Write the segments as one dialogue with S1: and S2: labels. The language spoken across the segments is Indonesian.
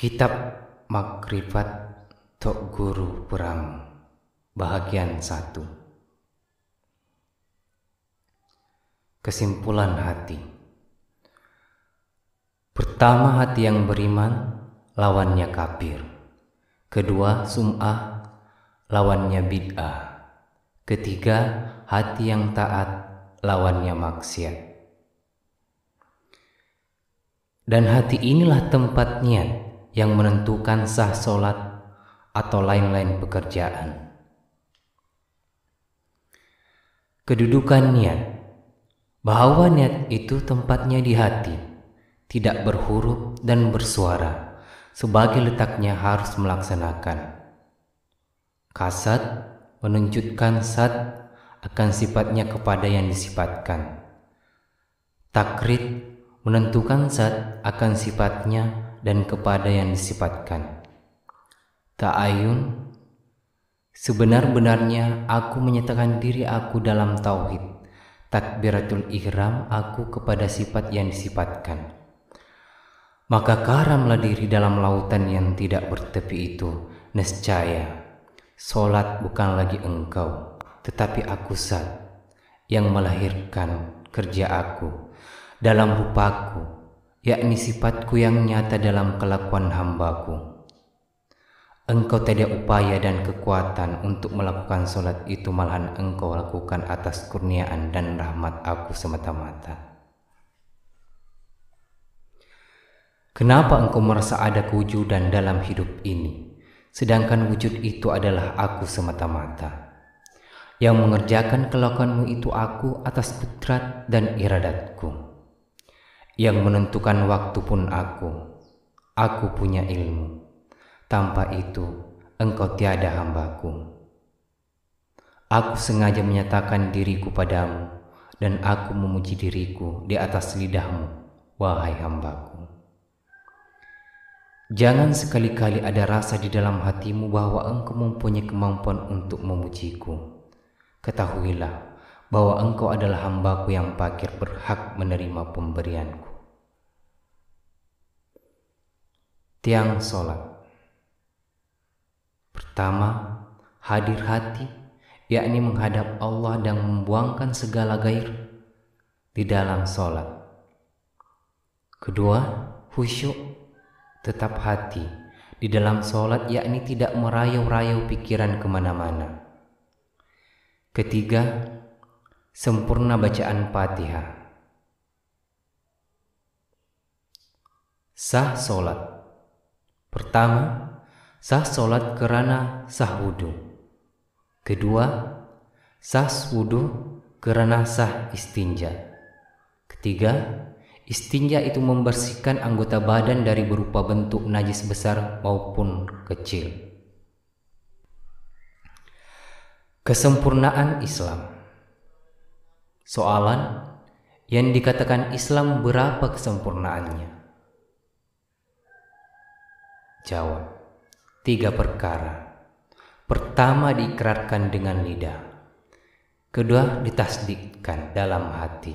S1: Kitab Makrifat Tok Guru Perang Bahagian 1 Kesimpulan hati Pertama hati yang beriman lawannya kafir Kedua sum'ah lawannya bid'ah Ketiga hati yang taat lawannya maksiat Dan hati inilah tempat niat yang menentukan sah solat atau lain-lain pekerjaan. Kedudukan niat bahwa niat itu tempatnya di hati, tidak berhuruf dan bersuara, sebagai letaknya harus melaksanakan. Kasat menunjukkan sat akan sifatnya kepada yang disifatkan. Takrit menentukan zat akan sifatnya dan kepada yang disifatkan. Ta'ayun Sebenar-benarnya aku menyatakan diri aku dalam tauhid. Takbiratul ihram aku kepada sifat yang disifatkan. Maka karamlah diri dalam lautan yang tidak bertepi itu, nescaya. Solat bukan lagi engkau, tetapi aku zat yang melahirkan kerja aku dalam rupaku yakni sifatku yang nyata dalam kelakuan hambaku. Engkau tidak upaya dan kekuatan untuk melakukan solat itu malahan engkau lakukan atas kurniaan dan rahmat aku semata-mata. Kenapa engkau merasa ada kewujudan dalam hidup ini, sedangkan wujud itu adalah aku semata-mata? Yang mengerjakan kelakuanmu itu aku atas kudrat dan iradatku. Yang menentukan waktu pun aku Aku punya ilmu Tanpa itu engkau tiada hambaku Aku sengaja menyatakan diriku padamu Dan aku memuji diriku di atas lidahmu Wahai hambaku Jangan sekali-kali ada rasa di dalam hatimu bahwa engkau mempunyai kemampuan untuk memujiku. Ketahuilah bahwa engkau adalah hambaku yang pakir berhak menerima pemberianku. tiang solat. Pertama, hadir hati, yakni menghadap Allah dan membuangkan segala gair di dalam solat. Kedua, khusyuk, tetap hati di dalam solat, yakni tidak merayau-rayau pikiran kemana-mana. Ketiga, sempurna bacaan Fatihah. Sah solat Pertama, sah solat kerana sah wudhu. Kedua, sah wudhu kerana sah istinja. Ketiga, istinja itu membersihkan anggota badan dari berupa bentuk najis besar maupun kecil. Kesempurnaan Islam Soalan yang dikatakan Islam berapa kesempurnaannya? Jawab, tiga perkara. Pertama diikrarkan dengan lidah. Kedua ditasdikkan dalam hati.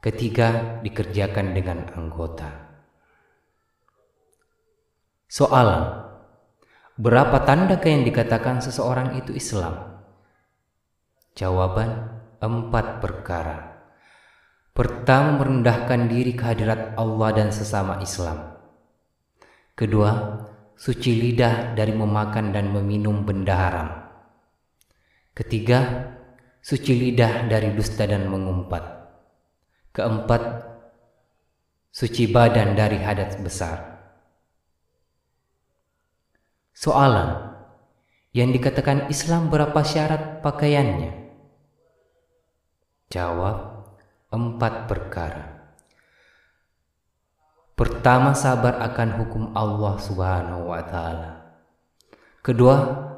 S1: Ketiga dikerjakan dengan anggota. Soal: berapa tanda yang dikatakan seseorang itu Islam? Jawaban, empat perkara. Pertama merendahkan diri kehadirat Allah dan sesama Islam. Kedua, suci lidah dari memakan dan meminum benda haram. Ketiga, suci lidah dari dusta dan mengumpat. Keempat, suci badan dari hadat besar. Soalan yang dikatakan Islam berapa syarat pakaiannya? Jawab, empat perkara. Pertama sabar akan hukum Allah Subhanahu wa taala. Kedua,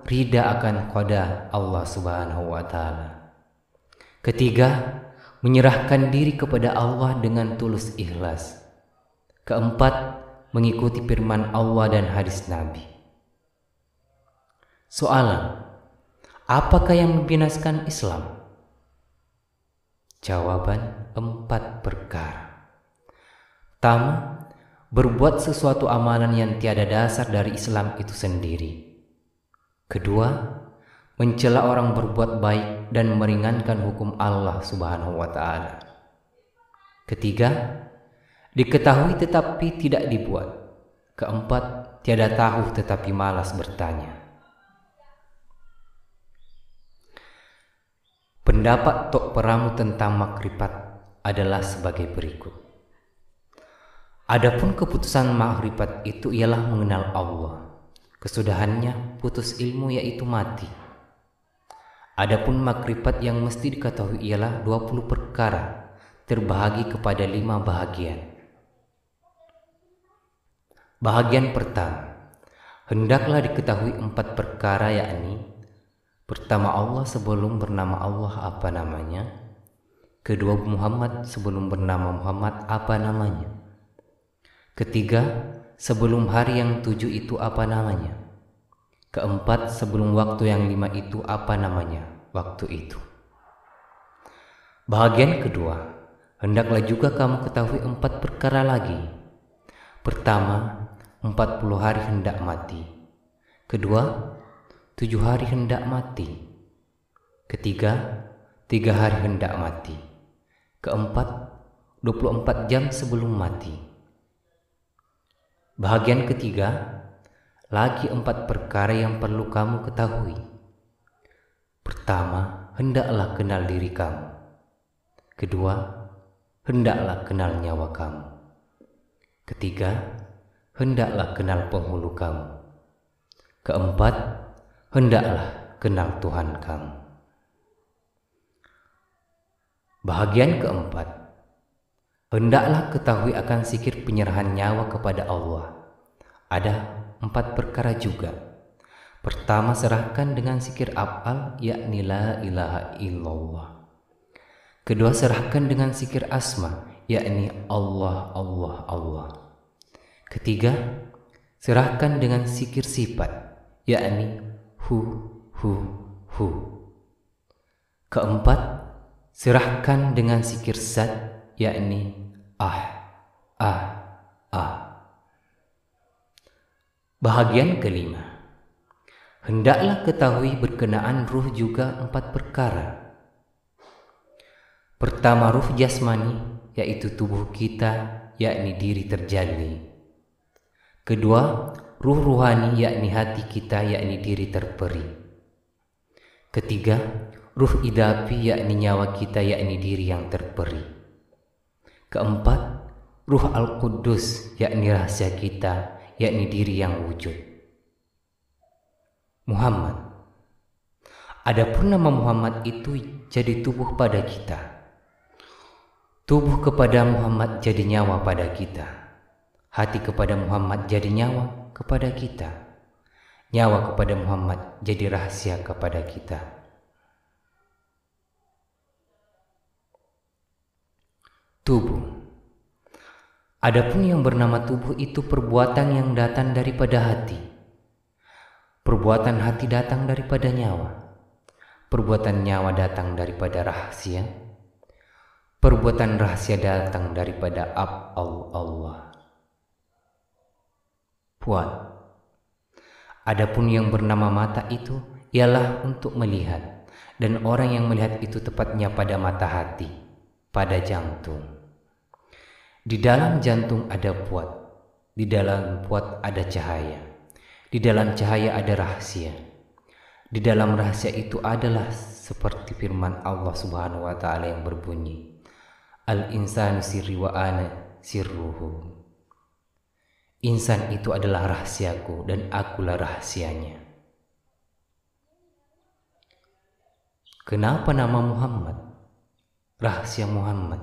S1: rida akan qada Allah Subhanahu wa taala. Ketiga, menyerahkan diri kepada Allah dengan tulus ikhlas. Keempat, mengikuti firman Allah dan hadis Nabi. Soalan, apakah yang membinaskan Islam? Jawaban, empat perkara. Pertama, berbuat sesuatu amalan yang tiada dasar dari Islam itu sendiri. Kedua, mencela orang berbuat baik dan meringankan hukum Allah Subhanahu wa taala. Ketiga, diketahui tetapi tidak dibuat. Keempat, tiada tahu tetapi malas bertanya. Pendapat Tok Peramu tentang makrifat adalah sebagai berikut. Adapun keputusan makrifat itu ialah mengenal Allah. Kesudahannya putus ilmu yaitu mati. Adapun makrifat yang mesti diketahui ialah 20 perkara terbahagi kepada lima bahagian. Bahagian pertama, hendaklah diketahui empat perkara yakni pertama Allah sebelum bernama Allah apa namanya, kedua Muhammad sebelum bernama Muhammad apa namanya, Ketiga, sebelum hari yang tujuh itu apa namanya? Keempat, sebelum waktu yang lima itu apa namanya? Waktu itu. Bahagian kedua, hendaklah juga kamu ketahui empat perkara lagi. Pertama, empat puluh hari hendak mati. Kedua, tujuh hari hendak mati. Ketiga, tiga hari hendak mati. Keempat, dua puluh empat jam sebelum mati. Bahagian ketiga, lagi empat perkara yang perlu kamu ketahui. Pertama, hendaklah kenal diri kamu. Kedua, hendaklah kenal nyawa kamu. Ketiga, hendaklah kenal penghulu kamu. Keempat, hendaklah kenal Tuhan kamu. Bahagian keempat, Hendaklah ketahui akan sikir penyerahan nyawa kepada Allah. Ada empat perkara juga. Pertama, serahkan dengan sikir afal, yakni la ilaha illallah. Kedua, serahkan dengan sikir asma, yakni Allah, Allah, Allah. Ketiga, serahkan dengan sikir sifat, yakni hu, hu, hu. Keempat, serahkan dengan sikir zat, yakni ah, ah, ah. Bahagian kelima. Hendaklah ketahui berkenaan ruh juga empat perkara. Pertama ruh jasmani, yaitu tubuh kita, yakni diri terjalin. Kedua, ruh ruhani yakni hati kita yakni diri terperi. Ketiga, ruh idapi yakni nyawa kita yakni diri yang terperi. Keempat, ruh Al-Qudus yakni rahasia kita, yakni diri yang wujud. Muhammad Adapun nama Muhammad itu jadi tubuh pada kita. Tubuh kepada Muhammad jadi nyawa pada kita. Hati kepada Muhammad jadi nyawa kepada kita. Nyawa kepada Muhammad jadi rahasia kepada kita. tubuh. Adapun yang bernama tubuh itu perbuatan yang datang daripada hati. Perbuatan hati datang daripada nyawa. Perbuatan nyawa datang daripada rahasia. Perbuatan rahasia datang daripada ab Allah. Puan. Adapun yang bernama mata itu ialah untuk melihat dan orang yang melihat itu tepatnya pada mata hati pada jantung. Di dalam jantung ada puat, di dalam puat ada cahaya, di dalam cahaya ada rahasia. Di dalam rahasia itu adalah seperti firman Allah Subhanahu wa taala yang berbunyi, "Al-insanu sirri wa ana sirruhu." Insan itu adalah rahasiaku dan akulah rahasianya. Kenapa nama Muhammad? Rahasia Muhammad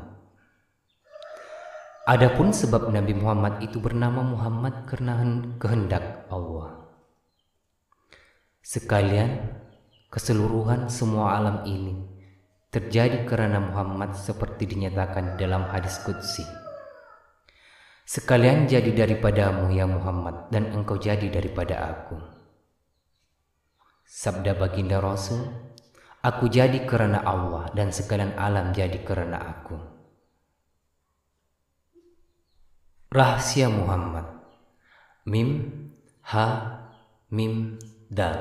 S1: Adapun sebab Nabi Muhammad itu bernama Muhammad karena kehendak Allah. Sekalian, keseluruhan semua alam ini terjadi karena Muhammad seperti dinyatakan dalam hadis Qudsi. Sekalian jadi daripadamu ya Muhammad dan engkau jadi daripada aku. Sabda baginda Rasul Aku jadi kerana Allah dan sekalian alam jadi kerana aku. Rahasia Muhammad Mim Ha Mim Dal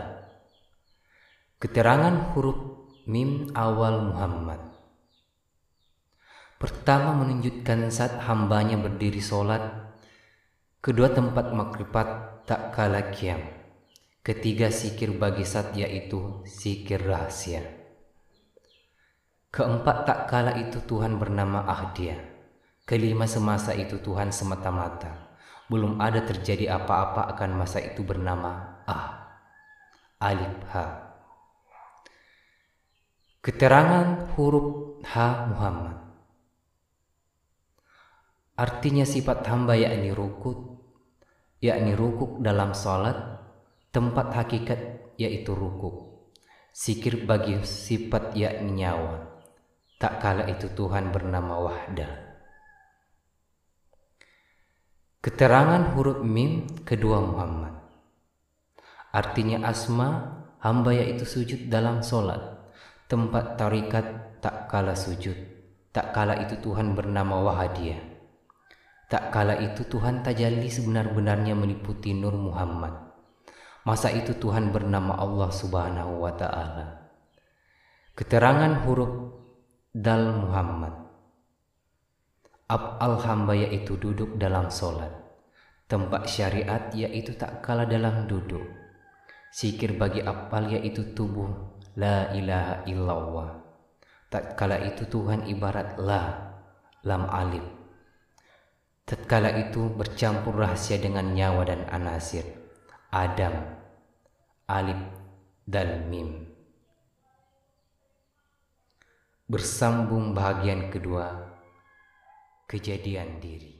S1: Keterangan huruf Mim awal Muhammad Pertama menunjukkan saat hambanya berdiri sholat Kedua tempat makrifat tak kalah kiam Ketiga sikir bagi satya itu sikir rahasia. Keempat tak kala itu Tuhan bernama Ahdia. Kelima semasa itu Tuhan semata-mata. Belum ada terjadi apa-apa akan masa itu bernama Ah. Alif Ha. Keterangan huruf H Muhammad Artinya sifat hamba yakni rukuk, yakni rukuk dalam sholat, tempat hakikat yaitu ruku sikir bagi sifat yakni nyawa tak kala itu Tuhan bernama Wahda keterangan huruf mim kedua Muhammad artinya asma hamba yaitu sujud dalam solat tempat tarikat tak kala sujud tak kala itu Tuhan bernama Wahadiyah tak kala itu Tuhan tajalli sebenar-benarnya meliputi Nur Muhammad Masa itu Tuhan bernama Allah Subhanahu wa taala. Keterangan huruf dal Muhammad. Ab al hamba yaitu duduk dalam solat. Tempat syariat yaitu tak kalah dalam duduk. Sikir bagi apal yaitu tubuh la ilaha illallah. Tak kala itu Tuhan ibarat la, lam alif. Tatkala itu bercampur rahasia dengan nyawa dan anasir. Adam Alif dan Mim Bersambung bagian kedua Kejadian diri